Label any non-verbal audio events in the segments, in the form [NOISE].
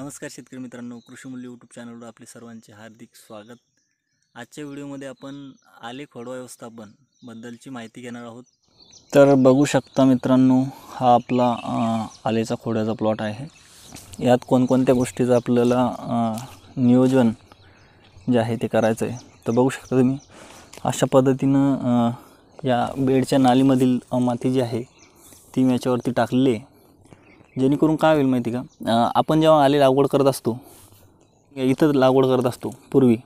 नमस्कार शेतकरी मित्रांनो कृषीमूल्य यूट्यूब चॅनलवर आपले सर्वांचे हार्दिक स्वागत आजच्या व्हिडिओमध्ये आपण आले खोडवा व्यवस्थापन बद्दलची माहिती घेणार आहोत तर बघू शकता मित्रांनो हा आपला आलेचा खोड्याचा प्लॉट आहे यात कोणकोणत्या गोष्टीचं आपल्याला नियोजन जे आहे ते करायचं आहे तर बघू शकता तुम्ही अशा पद्धतीनं या बेडच्या नालीमधील माती जी आहे ती मी याच्यावरती टाकलेली आहे जेणेकरून काय होईल माहिती का आपण जेव्हा आले लागवड करत असतो इथं लागवड करत असतो पूर्वी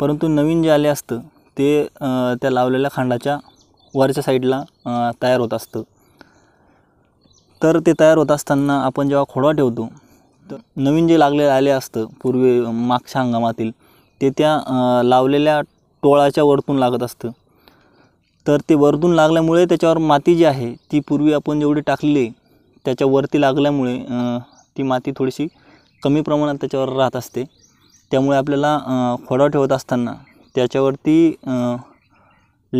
परंतु नवीन जे आले असतं ते त्या लावलेल्या खांडाच्या वरच्या साईडला तयार होत असतं तर ते तयार होत असताना आपण जेव्हा खोडवा ठेवतो तर नवीन जे लागले आले असतं पूर्वी मागच्या हंगामातील ते त्या लावलेल्या टोळाच्या वरतून लागत असतं तर ते वरतून लागल्यामुळे त्याच्यावर माती जी आहे ती पूर्वी आपण जेवढी टाकली त्याच्यावरती लागल्यामुळे ती माती थोडीशी कमी प्रमाणात त्याच्यावर राहत असते त्यामुळे आपल्याला खोडा ठेवत असताना त्याच्यावरती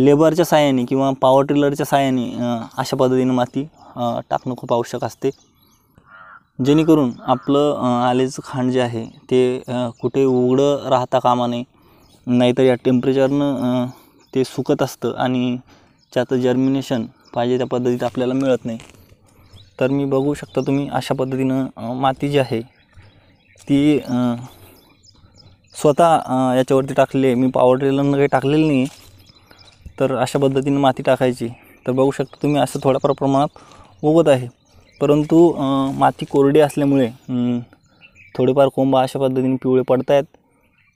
लेबरच्या साहाय्याने किंवा पॉवर टिलरच्या साहाय्याने अशा पद्धतीने माती टाकणं खूप आवश्यक असते जेणेकरून आपलं आलेचं खांड जे आहे ते कुठे उघडं राहता कामा नये नाहीतर या टेम्परेचरनं ते सुकत असतं आणि त्याचं जर्मिनेशन पाहिजे त्या पद्धतीत आपल्याला मिळत नाही तर मी बघू शकता तुम्ही अशा पद्धतीनं माती जी आहे ती स्वतः याच्यावरती टाकली आहे मी पावर टेलरनं काही टाकलेलं नाही आहे तर अशा पद्धतीनं माती टाकायची तर बघू शकता तुम्ही असं थोड्याफार प्रमाणात उगत आहे परंतु माती कोरडी असल्यामुळे थोडेफार कोंब अशा पद्धतीने पिवळे पडत आहेत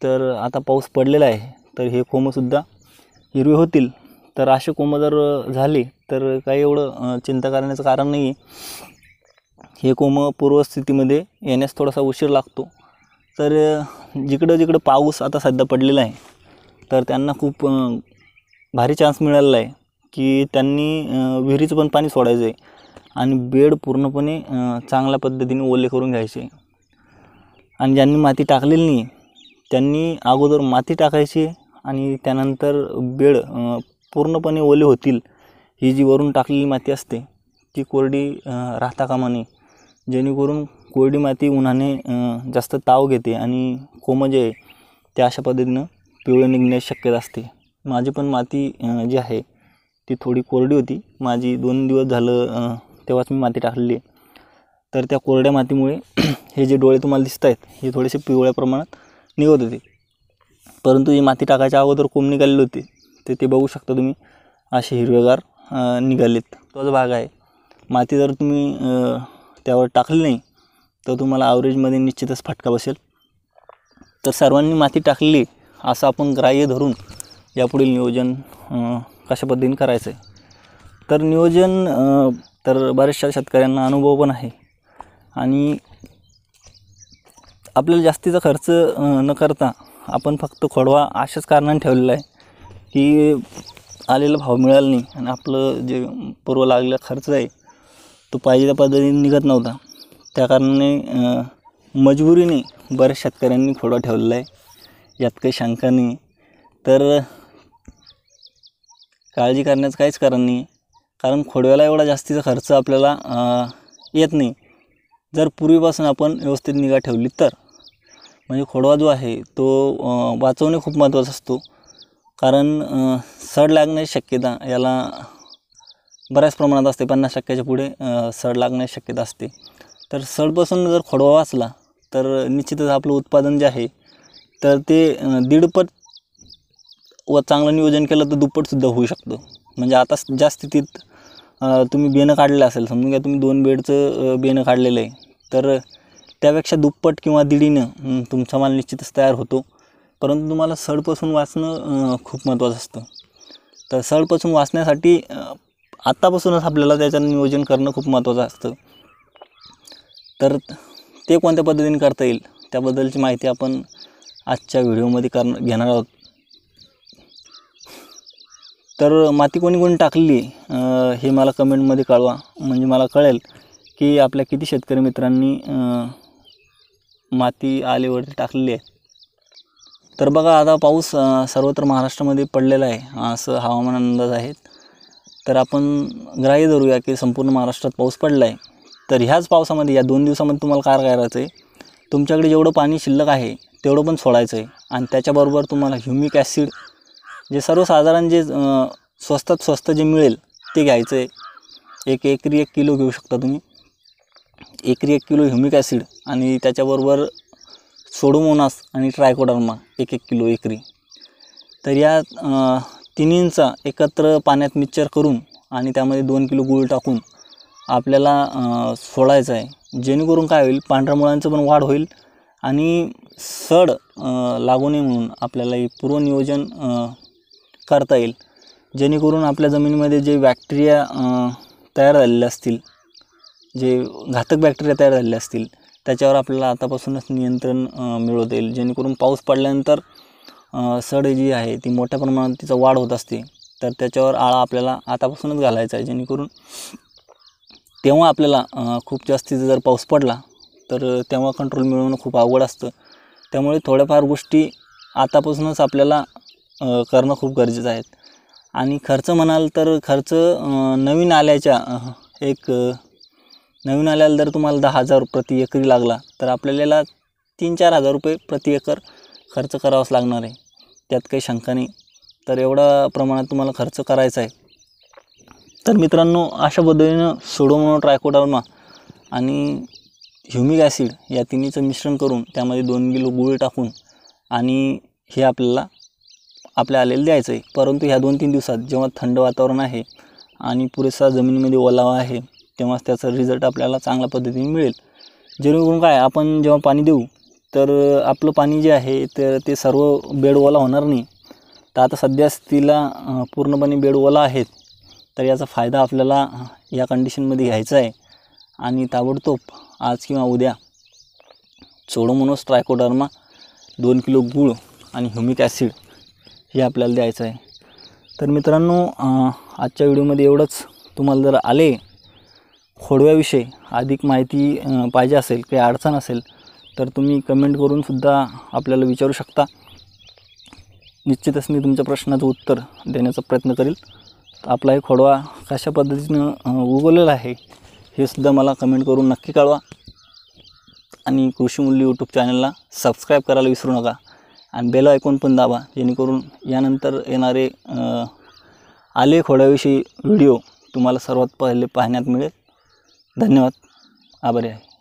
तर आता पाऊस पडलेला आहे तर हे कोंबसुद्धा हिरवे होतील तर असे कोंब जर झाले तर काही एवढं चिंता करण्याचं कारण नाही आहे हे कोंब पूर्वस्थितीमध्ये येण्यास थोडासा उशीर लागतो तर जिकडं जिकडं पाऊस आता सध्या पडलेला आहे तर त्यांना खूप भारी चान्स मिळालेला आहे की त्यांनी विहिरीचं पण पाणी सोडायचं आहे आणि बेड पूर्णपणे चांगल्या पद्धतीने ओले करून घ्यायचे आणि ज्यांनी माती टाकलेली नाही त्यांनी अगोदर माती टाकायची आणि त्यानंतर बेड पूर्णपणे ओले होतील ही जी वरून टाकलेली माती असते ती कोरडी राहता कामा नये जेणेकरून कोरडी माती उन्हाने जास्त ताव घेते आणि कोमजे जे आहे ते अशा पद्धतीनं पिवळे निघण्याची शक्यता असते माझी पण माती जी आहे ती थोडी कोरडी होती माझी दोन दिवस झालं तेव्हाच मी माती टाकलेली आहे तर त्या कोरड्या मातीमुळे [CLEARS THROAT] हे जे डोळे तुम्हाला दिसत आहेत हे थोडेसे पिवळ्या प्रमाणात निघत होते परंतु ही माती टाकायच्या अगोदर कोंब निघालेली होती ते ते बघू शकता तुम्ही असे हिरवेगार निघालेत तोच भाग आहे माती जर तुम्ही त्यावर टाकली नाही तर तुम्हाला ॲव्हरेजमध्ये निश्चितच फटका बसेल तर सर्वांनी माती टाकली असं आपण ग्राह्य धरून यापुढील नियोजन कशा पद्धतीने करायचं आहे तर नियोजन तर बऱ्याचशा शेतकऱ्यांना अनुभव पण आहे आणि आपल्याला जास्तीचा खर्च न करता आपण फक्त खोडवा अशाच कारणाने ठेवलेला आहे की आलेला भाव मिळाला नाही आणि आपलं जे पूर्व लागलेला खर्च आहे तो पाहिजे त्या पद्धतीने निघत नव्हता त्या कारणाने मजबुरीने बऱ्याच शेतकऱ्यांनी खोडा ठेवलेला आहे यात काही शंका नाही तर काळजी करण्याचं काहीच कारण नाही कारण खोडव्याला एवढा जास्तीचा खर्च आपल्याला येत नाही जर पूर्वीपासून आपण व्यवस्थित निगा ठेवली तर म्हणजे खोडवा जो आहे तो वाचवणे खूप महत्त्वाचा असतो कारण सड लागण्याची शक्यता याला बऱ्याच प्रमाणात असते पन्नास टक्क्याच्या पुढे सड लागण्याची शक्यता असते तर सडपासून जर खोडवा वाचला तर निश्चितच आपलं उत्पादन जे आहे तर ते दीडपट व चांगलं नियोजन केलं तर दुप्पटसुद्धा होऊ शकतो म्हणजे आता ज्या स्थितीत तुम्ही बेणं काढलेलं असेल समजून घ्या तुम्ही दोन बेडचं बेणं काढलेलं आहे तर त्यापेक्षा दुप्पट किंवा दीडीनं तुमचा माल निश्चितच तयार होतो परंतु तुम्हाला सडपासून वाचणं खूप महत्त्वाचं असतं तर सडपासून वाचण्यासाठी आत्तापासूनच आपल्याला त्याचं नियोजन करणं खूप महत्त्वाचं असतं तर ते कोणत्या पद्धतीने करता येईल त्याबद्दलची माहिती आपण आजच्या व्हिडिओमध्ये करणं घेणार आहोत तर माती कोणी कोणी टाकली हे मला कमेंटमध्ये कळवा म्हणजे मला कळेल की आपल्या किती शेतकरी मित्रांनी माती आलेवरती टाकलेली आहे तर बघा आता पाऊस सर्वत्र महाराष्ट्रामध्ये पडलेला आहे असं हवामान अंदाज आहेत तर आपण ग्राह्य धरूया की संपूर्ण महाराष्ट्रात पाऊस पडला आहे तर ह्याच पावसामध्ये या दोन दिवसामध्ये तुम्हाला काय करायचं आहे तुमच्याकडे जेवढं पाणी शिल्लक आहे तेवढं पण सोडायचं आहे आणि त्याच्याबरोबर तुम्हाला ह्युमिक ॲसिड जे सर्वसाधारण जे स्वस्तात स्वस्त जे मिळेल ते घ्यायचं आहे एक एकरी एक किलो घेऊ शकता तुम्ही एकरी एक किलो ह्युमिक ॲसिड आणि त्याच्याबरोबर सोडोमोनास आणि ट्रायकोडर्मा एक एक किलो एकरी तर या तिन्हींचा एकत्र पाण्यात मिक्सर करून आणि त्यामध्ये दोन किलो गुळ टाकून आपल्याला सोडायचं आहे जेणेकरून काय होईल पांढऱ्या मुळांचं पण वाढ होईल आणि सड लागू नये म्हणून आपल्याला हे पूर्वनियोजन करता येईल जेणेकरून आपल्या जमिनीमध्ये जे बॅक्टेरिया तयार झालेले असतील जे घातक बॅक्टेरिया तयार झालेले असतील त्याच्यावर आपल्याला आतापासूनच नियंत्रण मिळवता येईल जेणेकरून पाऊस पडल्यानंतर सड जी आहे ती मोठ्या प्रमाणात तिचा वाढ होत असते तर त्याच्यावर आळा आपल्याला आतापासूनच घालायचा आहे जेणेकरून तेव्हा आपल्याला खूप जास्तीत जर पाऊस पडला तर तेव्हा कंट्रोल मिळवणं खूप अवघड असतं त्यामुळे थोड्याफार गोष्टी आतापासूनच आपल्याला करणं खूप गरजेचं आहे आणि खर्च म्हणाल तर खर्च नवीन आल्याच्या एक नवीन आल्याला जर तुम्हाला दहा हजार प्रति एकरी लागला तर आपल्याला तीन चार हजार रुपये प्रति एकर खर्च करावाच लागणार आहे त्यात काही शंका नाही तर एवढा प्रमाणात तुम्हाला खर्च करायचा आहे तर मित्रांनो अशा पद्धतीनं सोडोमोनो ट्रायकोडार्मा आणि ह्युमिक ॲसिड या तिन्हीचं मिश्रण करून त्यामध्ये दोन किलो गुळ टाकून आणि हे आपल्याला आपल्या आलेलं द्यायचं आहे परंतु ह्या दोन तीन दिवसात जेव्हा थंड वातावरण आहे आणि पुरेसा जमिनीमध्ये ओलावा आहे तेव्हाच त्याचा रिझल्ट आपल्याला चांगल्या पद्धतीने मिळेल जेणेकरून काय आपण जेव्हा पाणी देऊ तर आपलं पाणी जे आहे तर ते सर्व बेडवाला होणार नाही तर आता सध्या तिला पूर्णपणे बेडवाला आहेत तर याचा फायदा आपल्याला या कंडिशनमध्ये घ्यायचा आहे आणि ताबडतोब आज किंवा उद्या चोडोमोनोस ट्रायकोडर्मा दोन किलो गूळ आणि ह्युमिक ॲसिड हे आपल्याला द्यायचं आहे तर मित्रांनो आजच्या व्हिडिओमध्ये एवढंच तुम्हाला जर आले खोडव्याविषयी अधिक माहिती पाहिजे असेल काही अडचण असेल तर तुम्ही कमेंट करूनसुद्धा आपल्याला विचारू शकता निश्चितच मी तुमच्या प्रश्नाचं उत्तर देण्याचा प्रयत्न करेल आपला हे खोडवा कशा पद्धतीनं उगवलेला आहे हे सुद्धा मला कमेंट करून नक्की कळवा आणि कृषी मूल्य यूट्यूब चॅनलला सबस्क्राईब करायला विसरू नका आणि बेल ऐकून पण दाबा जेणेकरून यानंतर येणारे आले खोड्याविषयी व्हिडिओ तुम्हाला सर्वात पहिले पाहण्यात मिळेल धन्यवाद आभारी आहे